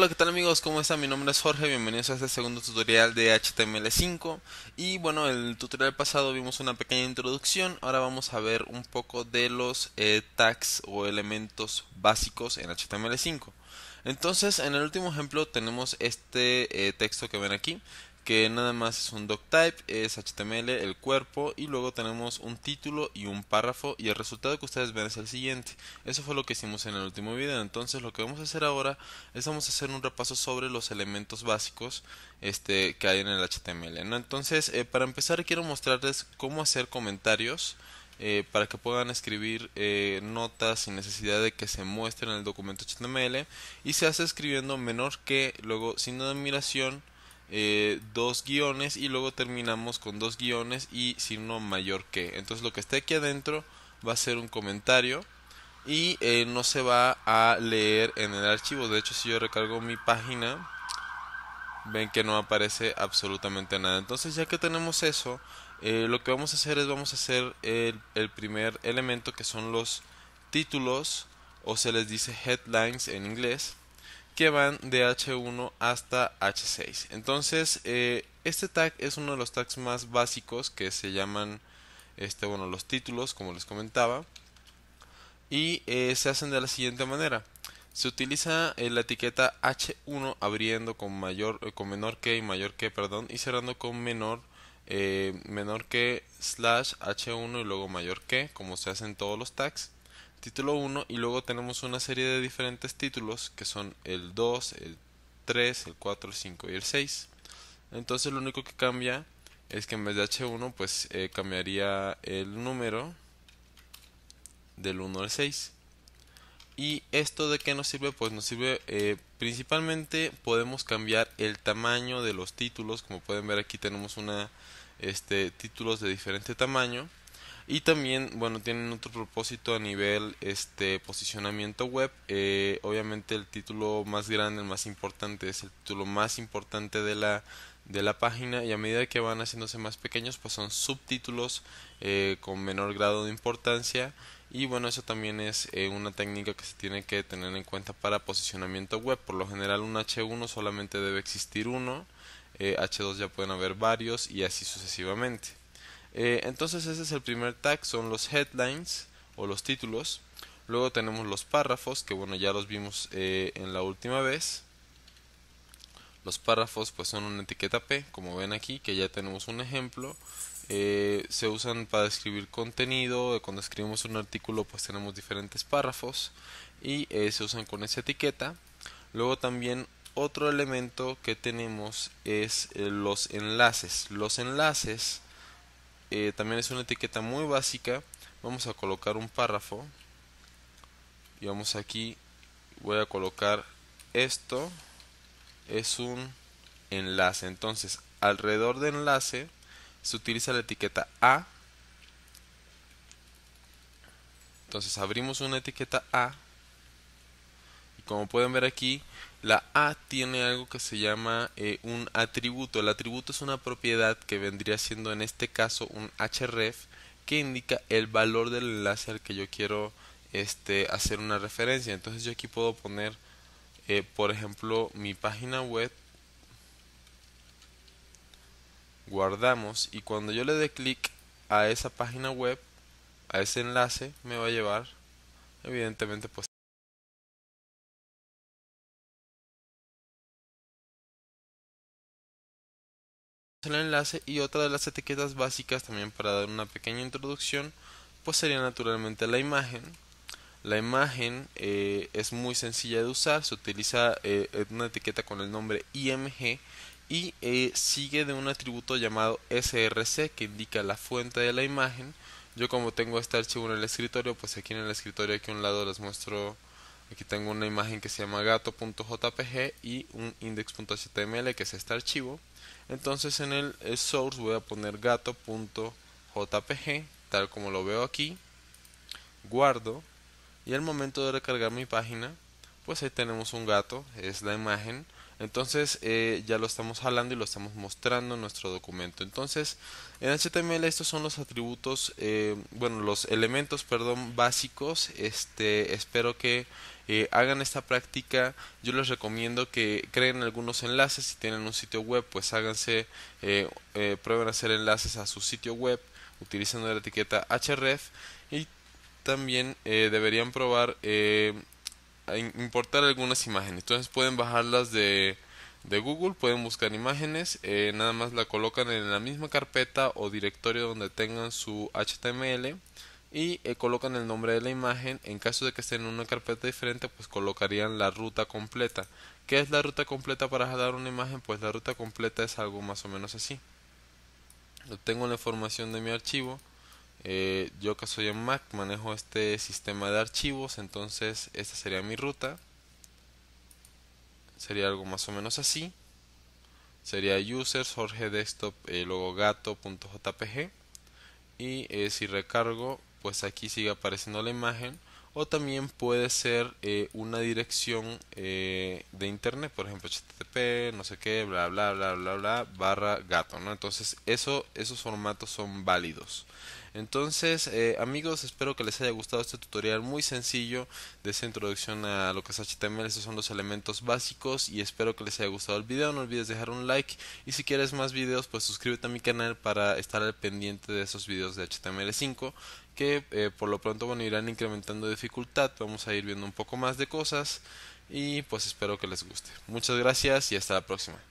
Hola, ¿qué tal amigos? ¿Cómo están? Mi nombre es Jorge, bienvenidos a este segundo tutorial de HTML5 y bueno, el tutorial pasado vimos una pequeña introducción, ahora vamos a ver un poco de los eh, tags o elementos básicos en HTML5 entonces en el último ejemplo tenemos este eh, texto que ven aquí que nada más es un doctype, es HTML, el cuerpo y luego tenemos un título y un párrafo y el resultado que ustedes ven es el siguiente. Eso fue lo que hicimos en el último video. Entonces lo que vamos a hacer ahora es vamos a hacer un repaso sobre los elementos básicos este, que hay en el HTML. Entonces eh, para empezar quiero mostrarles cómo hacer comentarios. Eh, para que puedan escribir eh, notas sin necesidad de que se muestren en el documento HTML y se hace escribiendo menor que luego signo de admiración eh, dos guiones y luego terminamos con dos guiones y signo mayor que. Entonces lo que esté aquí adentro va a ser un comentario y eh, no se va a leer en el archivo. De hecho, si yo recargo mi página, ven que no aparece absolutamente nada. Entonces ya que tenemos eso, eh, lo que vamos a hacer es vamos a hacer el primer elemento que son los títulos o se les dice headlines en inglés que van de H1 hasta H6. Entonces, eh, este tag es uno de los tags más básicos que se llaman este, bueno, los títulos, como les comentaba. Y eh, se hacen de la siguiente manera. Se utiliza eh, la etiqueta H1 abriendo con mayor con menor que y mayor que, perdón, y cerrando con menor menor que slash H1 y luego mayor que, como se hacen todos los tags título 1 y luego tenemos una serie de diferentes títulos que son el 2, el 3, el 4, el 5 y el 6. Entonces lo único que cambia es que en vez de H1 pues eh, cambiaría el número del 1 al 6. ¿Y esto de qué nos sirve? Pues nos sirve eh, principalmente podemos cambiar el tamaño de los títulos. Como pueden ver aquí tenemos una este, títulos de diferente tamaño y también bueno tienen otro propósito a nivel este posicionamiento web eh, obviamente el título más grande el más importante es el título más importante de la página y a medida que van haciéndose más pequeños pues son subtítulos eh, con menor grado de importancia y bueno eso también es eh, una técnica que se tiene que tener en cuenta para posicionamiento web por lo general un H1 solamente debe existir uno H2 ya pueden haber varios y así sucesivamente eh, entonces ese es el primer tag, son los headlines o los títulos. Luego tenemos los párrafos, que bueno, ya los vimos eh, en la última vez. Los párrafos pues son una etiqueta P, como ven aquí, que ya tenemos un ejemplo. Eh, se usan para escribir contenido, cuando escribimos un artículo pues tenemos diferentes párrafos y se usan con esa etiqueta. Luego también otro elemento que tenemos es los enlaces. Los enlaces eh, también es una etiqueta muy básica vamos a colocar un párrafo y vamos aquí voy a colocar esto es un enlace entonces alrededor de enlace se utiliza la etiqueta a entonces abrimos una etiqueta a como pueden ver aquí, la A tiene algo que se llama eh, un atributo. El atributo es una propiedad que vendría siendo en este caso un href que indica el valor del enlace al que yo quiero este, hacer una referencia. Entonces yo aquí puedo poner, eh, por ejemplo, mi página web. Guardamos y cuando yo le dé clic a esa página web, a ese enlace, me va a llevar, evidentemente, pues el enlace y otra de las etiquetas básicas también para dar una pequeña introducción pues sería naturalmente la imagen la imagen eh, es muy sencilla de usar se utiliza eh, una etiqueta con el nombre img y eh, sigue de un atributo llamado src que indica la fuente de la imagen yo como tengo este archivo en el escritorio pues aquí en el escritorio aquí a un lado les muestro Aquí tengo una imagen que se llama gato.jpg y un index.html que es este archivo. Entonces en el eh, source voy a poner gato.jpg tal como lo veo aquí. Guardo y al momento de recargar mi página pues ahí tenemos un gato, es la imagen entonces eh, ya lo estamos jalando y lo estamos mostrando en nuestro documento. Entonces en HTML estos son los atributos, eh, bueno, los elementos, perdón, básicos. Este, espero que eh, hagan esta práctica. Yo les recomiendo que creen algunos enlaces. Si tienen un sitio web, pues háganse, prueben a hacer enlaces a su sitio web utilizando la etiqueta href y también deberían probar importar algunas imágenes. Entonces pueden bajarlas de, Google, pueden buscar imágenes, eh, nada más la colocan en la misma carpeta o directorio donde tengan su HTML y eh, colocan el nombre de la imagen. En caso de que estén en una carpeta diferente, pues colocarían la ruta completa. ¿Qué es la ruta completa para jalar una imagen? Pues la ruta completa es algo más o menos así. tengo la información de mi archivo eh, yo que soy en Mac manejo este sistema de archivos, entonces esta sería mi ruta. Sería algo más o menos así. Sería user Jorge Desktop, eh, logo gato.jpg. Y eh, si recargo, pues aquí sigue apareciendo la imagen. O también puede ser eh, una dirección de internet, por ejemplo, http, no sé qué, bla, bla, bla, bla, bla, barra gato. Entonces, eso, esos formatos son válidos. Entonces, eh, amigos, espero que les haya gustado este tutorial muy sencillo de esa introducción a lo que es HTML. esos son los elementos básicos y espero que les haya gustado el video. No olvides dejar un like y si quieres más videos, pues suscríbete a mi canal para estar al pendiente de esos videos de HTML5 que eh, por lo pronto bueno, irán incrementando dificultad. Vamos a ir viendo un poco más de cosas y pues espero que les guste. Muchas gracias y hasta la próxima.